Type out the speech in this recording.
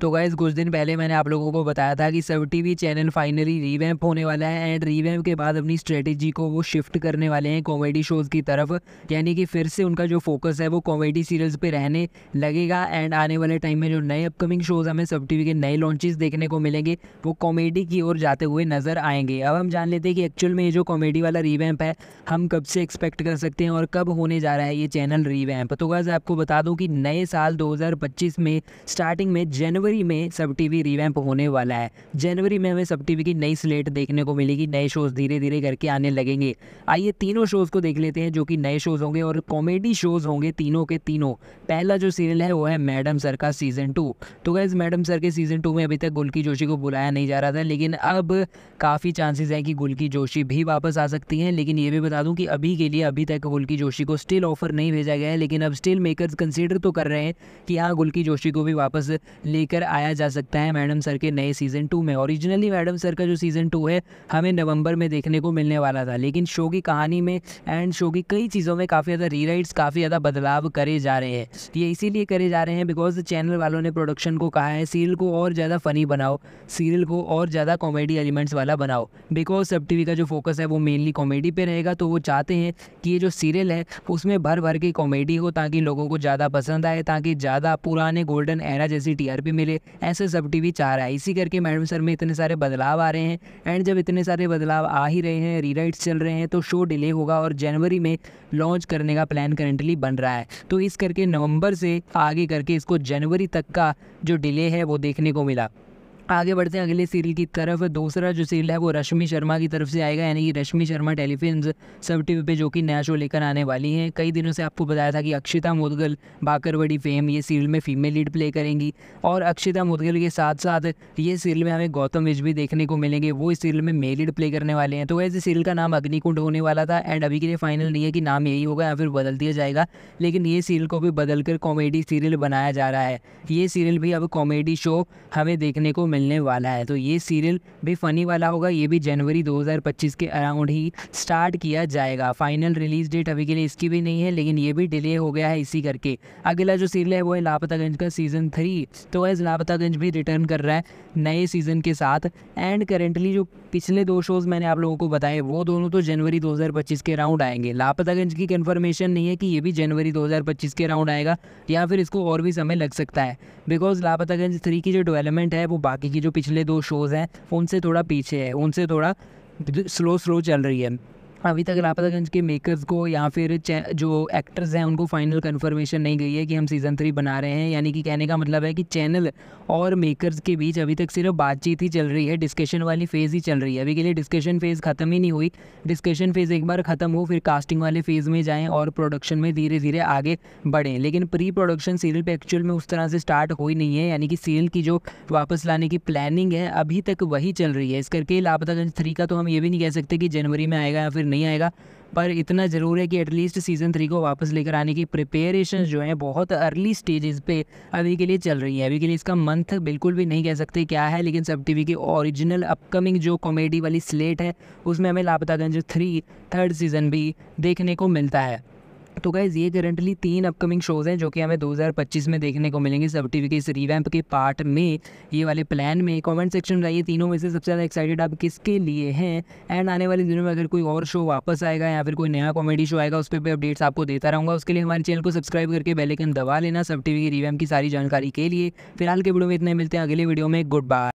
तो गाइज़ कुछ दिन पहले मैंने आप लोगों को बताया था कि सब टी चैनल फाइनली रीवैम्प होने वाला है एंड रीवैम्प के बाद अपनी स्ट्रेटेजी को वो शिफ्ट करने वाले हैं कॉमेडी शोज़ की तरफ यानी कि फिर से उनका जो फोकस है वो कॉमेडी सीरियल्स पे रहने लगेगा एंड आने वाले टाइम में जो नए अपकमिंग शोज़ हमें सब टी के नए लॉन्चेज देखने को मिलेंगे वो कॉमेडी की ओर जाते हुए नज़र आएंगे अब हम जान लेते हैं कि एक्चुअल में ये जो कॉमेडी वाला रीवैम्प है हम कब से एक्सपेक्ट कर सकते हैं और कब होने जा रहा है ये चैनल रीवैम्प तो गाइज़ आपको बता दूँ कि नए साल दो में स्टार्टिंग में जनवरी जनवरी में सब टीवी रिवैम्प होने वाला है जनवरी में हमें सब टीवी की नई स्लेट देखने को मिलेगी नए शोज़ धीरे धीरे करके आने लगेंगे आइए तीनों शोज़ को देख लेते हैं जो कि नए शोज़ होंगे और कॉमेडी शोज़ होंगे तीनों के तीनों पहला जो सीरियल है वो है मैडम सर का सीज़न टू तो गैस मैडम सर के सीज़न टू में अभी तक गुलकी जोशी को बुलाया नहीं जा रहा था लेकिन अब काफ़ी चांसेस हैं कि गुलकी जोशी भी वापस आ सकती हैं लेकिन ये भी बता दूँ कि अभी के लिए अभी तक गुलकी जोशी को स्टिल ऑफर नहीं भेजा गया है लेकिन अब स्टिल मेकर्स कंसिडर तो कर रहे हैं कि हाँ गुलकी जोशी को भी वापस लेकर लेकर आया जा सकता है मैडम सर के नए सीज़न टू में ओरिजिनली मैडम सर का जो सीज़न टू है हमें नवंबर में देखने को मिलने वाला था लेकिन शो की कहानी में एंड शो की कई चीज़ों में काफ़ी ज़्यादा रीराइट्स काफ़ी ज़्यादा बदलाव करे जा रहे हैं ये इसीलिए करे जा रहे हैं बिकॉज चैनल वालों ने प्रोडक्शन को कहा है सीरियल को और ज़्यादा फ़नी बनाओ सीरियल को और ज़्यादा कॉमेडी एलिमेंट्स वाला बनाओ बिकॉज सब टीवी का जो फोकस है वो मेनली कॉमेडी पर रहेगा तो वो चाहते हैं कि ये जो सीरियल है उसमें भर भर के कॉमेडी हो ताकि लोगों को ज़्यादा पसंद आए ताकि ज़्यादा पुराने गोल्डन एरा जैसी टीआरपी मिले लिए ऐसे सब टीवी चाह रहा है इसी करके मैडम सर में इतने सारे बदलाव आ रहे हैं एंड जब इतने सारे बदलाव आ ही रहे हैं रीराइट्स चल रहे हैं तो शो डिले होगा और जनवरी में लॉन्च करने का प्लान करेंटली बन रहा है तो इस करके नवंबर से आगे करके इसको जनवरी तक का जो डिले है वो देखने को मिला आगे बढ़ते हैं अगले सीरियल की तरफ दूसरा जो सीरियल है वो रश्मि शर्मा की तरफ से आएगा यानी कि Rashmi Sharma telefilm SAB T पे जो कि नया शो लेकर आने वाली हैं कई दिनों से आपको बताया था कि अक्षिता मोदगल बाकरवड़ी फेम ये सीरियल में फीमेल लीड प्ले करेंगी और अक्षिता मोदगल के साथ साथ ये सीरियल में हमें गौतम विज भी देखने को मिलेंगे वो इस सीरियल में मेल लीड प्ले करने वाले हैं तो वैसे सीरियल का नाम अग्निकुंड होने वाला था एंड अभी के लिए फाइनल नहीं है कि नाम यही होगा या फिर बदल दिया जाएगा लेकिन ये सीरियल को भी बदल कॉमेडी सीरियल बनाया जा रहा है ये सीरियल भी अब कॉमेडी शो हमें देखने को मिल मिलने वाला है तो ये सीरियल भी फ़नी वाला होगा ये भी जनवरी 2025 के अराउंड ही स्टार्ट किया जाएगा फाइनल रिलीज डेट अभी के लिए इसकी भी नहीं है लेकिन ये भी डिले हो गया है इसी करके अगला जो सीरियल है वो है लापतागंज का सीज़न थ्री तो वैसे लापतागंज भी रिटर्न कर रहा है नए सीज़न के साथ एंड करेंटली जो पिछले दो शोज़ मैंने आप लोगों को बताए वो दोनों तो जनवरी दो के राउंड आएंगे लापतागंज की कन्फर्मेशन नहीं है कि ये भी जनवरी दो के राउंड आएगा या फिर इसको और भी समय लग सकता है बिकॉज लापतागंज थ्री की जो डेवलपमेंट है वो बाकी की जो पिछले दो शोज़ हैं उनसे थोड़ा पीछे है उनसे थोड़ा स्लो स्लो चल रही है अभी तक लापतागंज के मेकर्स को या फिर जो एक्टर्स हैं उनको फाइनल कंफर्मेशन नहीं गई है कि हम सीज़न थ्री बना रहे हैं यानी कि कहने का मतलब है कि चैनल और मेकर्स के बीच अभी तक सिर्फ बातचीत ही चल रही है डिस्कशन वाली फेज़ ही चल रही है अभी के लिए डिस्कशन फेज़ ख़त्म ही नहीं हुई डिस्कशन फेज़ एक बार ख़त्म हो फिर कास्टिंग वाले फेज़ में जाएँ और प्रोडक्शन में धीरे धीरे आगे बढ़ें लेकिन प्री प्रोडक्शन सीरियल पर एक्चुअल में उस तरह से स्टार्ट हुई नहीं है यानी कि सीरियल की जो वापस लाने की प्लानिंग है अभी तक वही चल रही है इस करके लापतागंज थ्री का तो हम ये भी नहीं कह सकते कि जनवरी में आएगा या फिर नहीं आएगा पर इतना ज़रूर है कि एटलीस्ट सीज़न थ्री को वापस लेकर आने की प्रिपेरेशन जो है बहुत अर्ली स्टेजेस पे अभी के लिए चल रही है अभी के लिए इसका मंथ बिल्कुल भी नहीं कह सकते क्या है लेकिन सब टीवी की ओरिजिनल अपकमिंग जो कॉमेडी वाली स्लेट है उसमें हमें लापतागंज थ्री थर्ड सीज़न भी देखने को मिलता है तो गाइज ये करंटली तीन अपकमिंग शोज़ हैं जो कि हमें 2025 में देखने को मिलेंगे सब के इस रिवैम्प के पार्ट में ये वाले प्लान में कमेंट सेक्शन में आइए तीनों में से सबसे ज़्यादा एक्साइटेड आप किसके लिए हैं एंड आने वाले दिनों में अगर कोई और शो वापस आएगा या फिर कोई नया कॉमेडी शो आएगा उस पर भी अपडेट्स आपको देता रहूँगा उसके लिए हमारे चैनल को सब्सक्राइब करके बेलेकन दबा लेना सब टी वी की रिवैम्प की सारी जानकारी के लिए फिलहाल के वीडियो में इतने मिलते हैं अगले वीडियो में गुड बाय